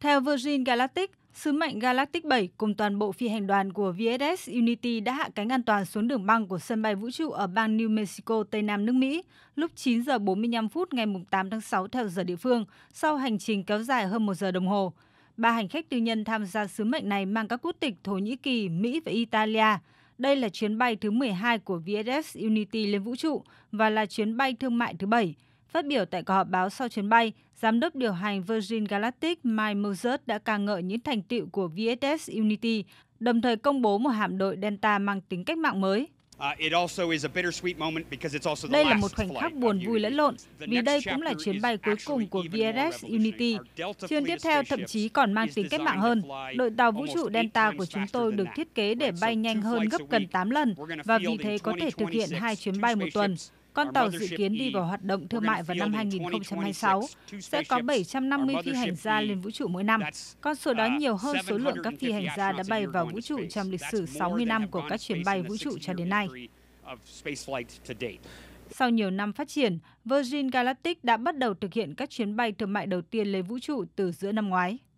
Theo Virgin Galactic, sứ mệnh Galactic 7 cùng toàn bộ phi hành đoàn của VSS Unity đã hạ cánh an toàn xuống đường băng của sân bay vũ trụ ở bang New Mexico, Tây Nam nước Mỹ lúc 9 giờ 45 phút ngày 8 tháng 6 theo giờ địa phương, sau hành trình kéo dài hơn 1 giờ đồng hồ. Ba hành khách tư nhân tham gia sứ mệnh này mang các quốc tịch Thổ Nhĩ Kỳ, Mỹ và Italia. Đây là chuyến bay thứ 12 của VSS Unity lên vũ trụ và là chuyến bay thương mại thứ 7. Phát biểu tại cuộc họp báo sau chuyến bay, Giám đốc điều hành Virgin Galactic Mike Mozart đã ca ngợi những thành tựu của VSS Unity, đồng thời công bố một hạm đội Delta mang tính cách mạng mới. À, đây là một khoảnh khắc buồn vui lẫn lộn, vì đây cũng là chuyến bay cuối cùng của VSS Unity. Chuyến tiếp theo thậm chí còn mang tính cách mạng hơn. Đội tàu vũ trụ Delta của chúng tôi được thiết kế để bay nhanh hơn gấp gần 8 lần và vì thế có thể thực hiện hai chuyến bay một tuần. Con tàu dự kiến đi e vào hoạt động thương mại vào năm 2026, sẽ có 750 phi hành gia e lên vũ trụ mỗi năm. Con số đó uh, nhiều hơn số lượng các phi hành gia đã bay vào vũ trụ trong lịch sử 60 năm của các chuyến bay vũ trụ cho đến nay. Sau nhiều năm phát triển, Virgin Galactic đã bắt đầu thực hiện các chuyến bay thương mại đầu tiên lên vũ trụ từ giữa năm ngoái.